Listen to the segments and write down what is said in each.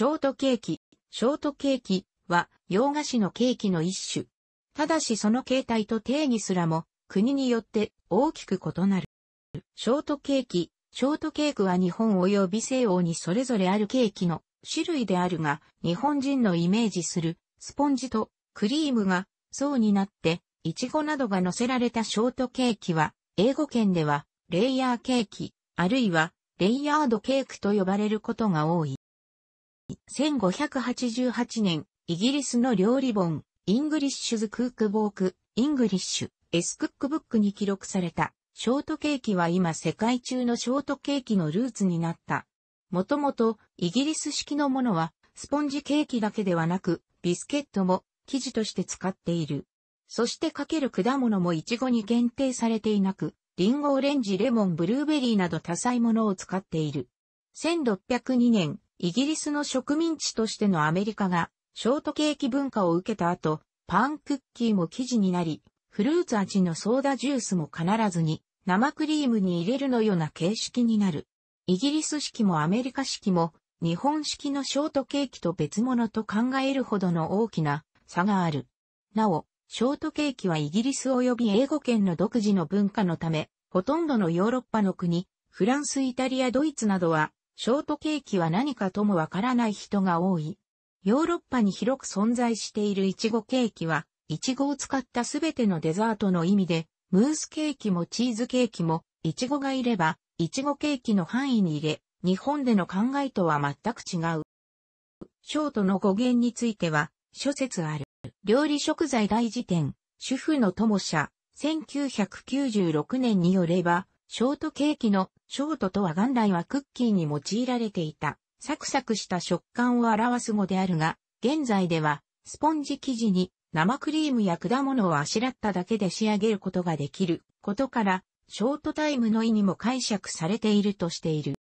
ショートケーキ、ショートケーキは洋菓子のケーキの一種。ただしその形態と定義すらも国によって大きく異なる。ショートケーキ、ショートケーキは日本及び西欧にそれぞれあるケーキの種類であるが、日本人のイメージするスポンジとクリームが層になって、イチゴなどが乗せられたショートケーキは、英語圏ではレイヤーケーキ、あるいはレイヤードケーキと呼ばれることが多い。1588年、イギリスの料理本、イングリッシュズ・クーク・ボーク、イングリッシュ、エス・クックブックに記録された、ショートケーキは今世界中のショートケーキのルーツになった。もともと、イギリス式のものは、スポンジケーキだけではなく、ビスケットも生地として使っている。そしてかける果物もイチゴに限定されていなく、リンゴ、オレンジ、レモン、ブルーベリーなど多彩ものを使っている。1602年、イギリスの植民地としてのアメリカが、ショートケーキ文化を受けた後、パンクッキーも生地になり、フルーツ味のソーダジュースも必ずに、生クリームに入れるのような形式になる。イギリス式もアメリカ式も、日本式のショートケーキと別物と考えるほどの大きな差がある。なお、ショートケーキはイギリス及び英語圏の独自の文化のため、ほとんどのヨーロッパの国、フランス、イタリア、ドイツなどはショートケーキは何かともわからない人が多い。ヨーロッパに広く存在しているイチゴケーキは、イチゴを使ったすべてのデザートの意味で、ムースケーキもチーズケーキも、イチゴがいれば、イチゴケーキの範囲に入れ、日本での考えとは全く違う。ショートの語源については、諸説ある。料理食材大辞典、主婦の友社、1996年によれば、ショートケーキのショートとは元来はクッキーに用いられていたサクサクした食感を表す語であるが、現在ではスポンジ生地に生クリームや果物をあしらっただけで仕上げることができることから、ショートタイムの意にも解釈されているとしている。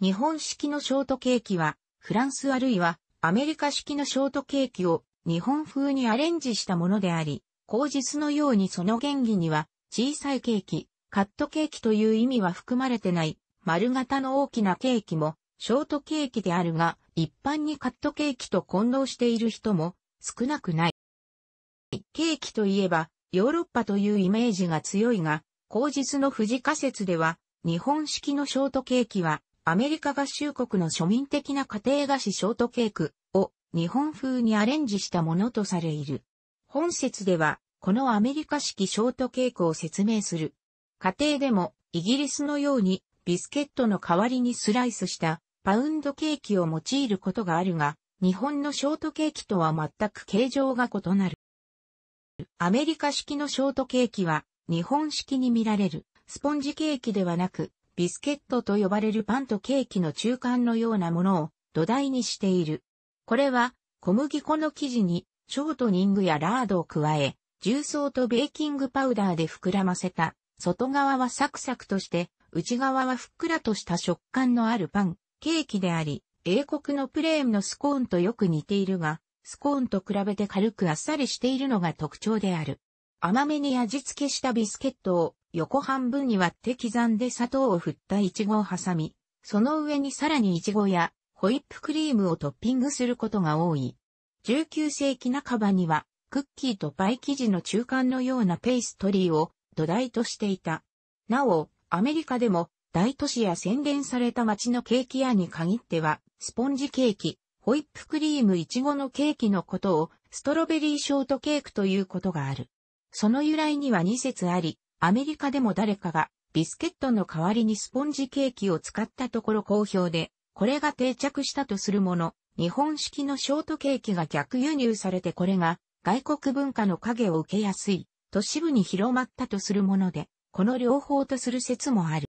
日本式のショートケーキは、フランスあるいはアメリカ式のショートケーキを日本風にアレンジしたものであり、口実のようにその原理には小さいケーキ、カットケーキという意味は含まれてない、丸型の大きなケーキも、ショートケーキであるが、一般にカットケーキと混同している人も少なくない。ケーキといえば、ヨーロッパというイメージが強いが、後日の富士仮説では、日本式のショートケーキは、アメリカ合衆国の庶民的な家庭菓子ショートケーキを日本風にアレンジしたものとされいる。本説では、このアメリカ式ショートケーキを説明する家庭でもイギリスのようにビスケットの代わりにスライスしたパウンドケーキを用いることがあるが、日本のショートケーキとは全く形状が異なる。アメリカ式のショートケーキは日本式に見られるスポンジケーキではなくビスケットと呼ばれるパンとケーキの中間のようなものを土台にしている。これは小麦粉の生地にショートニングやラードを加え重曹とベーキングパウダーで膨らませた外側はサクサクとして、内側はふっくらとした食感のあるパン、ケーキであり、英国のプレーンのスコーンとよく似ているが、スコーンと比べて軽くあっさりしているのが特徴である。甘めに味付けしたビスケットを横半分に割って刻んで砂糖を振ったイチゴを挟み、その上にさらにイチゴやホイップクリームをトッピングすることが多い。19世紀半ばにはクッキーとパイ生地の中間のようなペーストリーを土台としていた。なお、アメリカでも大都市や洗練された街のケーキ屋に限っては、スポンジケーキ、ホイップクリームイチゴのケーキのことをストロベリーショートケーキということがある。その由来には2説あり、アメリカでも誰かがビスケットの代わりにスポンジケーキを使ったところ好評で、これが定着したとするもの、日本式のショートケーキが逆輸入されてこれが外国文化の影を受けやすい都市部に広まったとするもので、この両方とする説もある。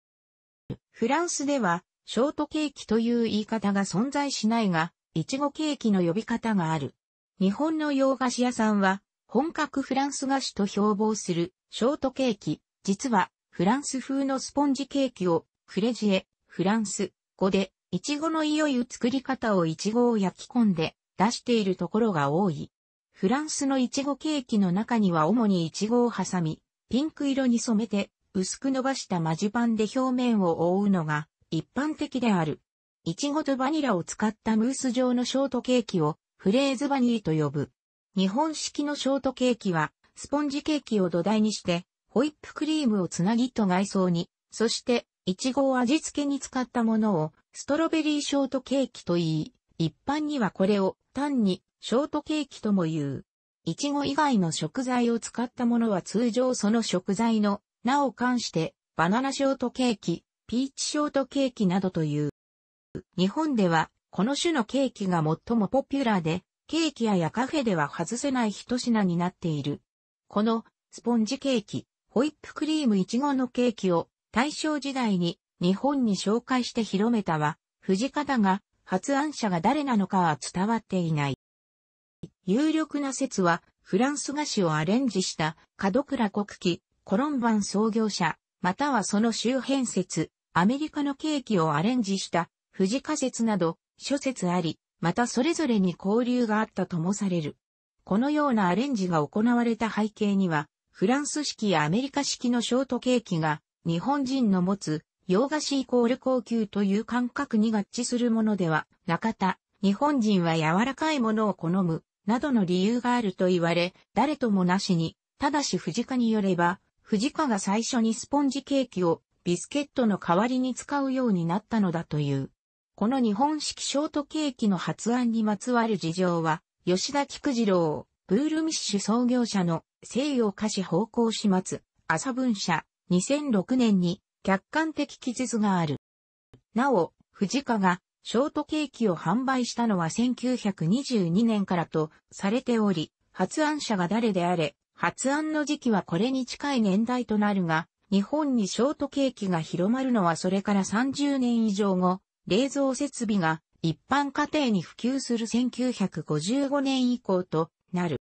フランスでは、ショートケーキという言い方が存在しないが、いちごケーキの呼び方がある。日本の洋菓子屋さんは、本格フランス菓子と標榜するショートケーキ、実はフランス風のスポンジケーキをクレジエ、フランス語で、いちごのいよいよ作り方をいちごを焼き込んで出しているところが多い。フランスのイチゴケーキの中には主にイチゴを挟み、ピンク色に染めて薄く伸ばしたマジパンで表面を覆うのが一般的である。イチゴとバニラを使ったムース状のショートケーキをフレーズバニーと呼ぶ。日本式のショートケーキはスポンジケーキを土台にしてホイップクリームをつなぎと外装に、そしてイチゴを味付けに使ったものをストロベリーショートケーキと言い、一般にはこれを単にショートケーキとも言う。いちご以外の食材を使ったものは通常その食材の名を冠してバナナショートケーキ、ピーチショートケーキなどという。日本ではこの種のケーキが最もポピュラーで、ケーキ屋やカフェでは外せない一品になっている。このスポンジケーキ、ホイップクリームいちごのケーキを大正時代に日本に紹介して広めたは、藤方が発案者が誰なのかは伝わっていない。有力な説は、フランス菓子をアレンジした角倉国旗、コロンバン創業者、またはその周辺説、アメリカのケーキをアレンジした富士仮説など諸説あり、またそれぞれに交流があったともされる。このようなアレンジが行われた背景には、フランス式やアメリカ式のショートケーキが日本人の持つ洋菓子イコール高級という感覚に合致するものではなかった。日本人は柔らかいものを好む、などの理由があると言われ、誰ともなしに、ただし藤家によれば、藤家が最初にスポンジケーキをビスケットの代わりに使うようになったのだという。この日本式ショートケーキの発案にまつわる事情は、吉田菊次郎、ブールミッシュ創業者の西洋菓子方向始末、朝文社、2006年に客観的記述がある。なお、藤家がショートケーキを販売したのは1922年からとされており、発案者が誰であれ、発案の時期はこれに近い年代となるが、日本にショートケーキが広まるのはそれから30年以上後、冷蔵設備が一般家庭に普及する1955年以降となる。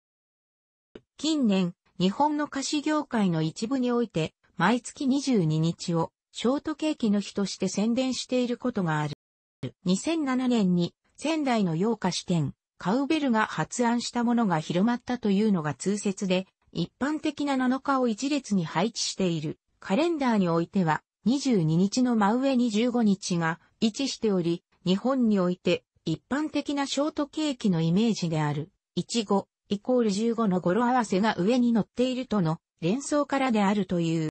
近年、日本の菓子業界の一部において、毎月22日をショートケーキの日として宣伝していることがある。2007年に仙台の洋菓子店、カウベルが発案したものが広まったというのが通説で、一般的な7日を一列に配置しているカレンダーにおいては、22日の真上に15日が位置しており、日本において一般的なショートケーキのイメージである、いちごイコール15の語呂合わせが上に乗っているとの連想からであるという。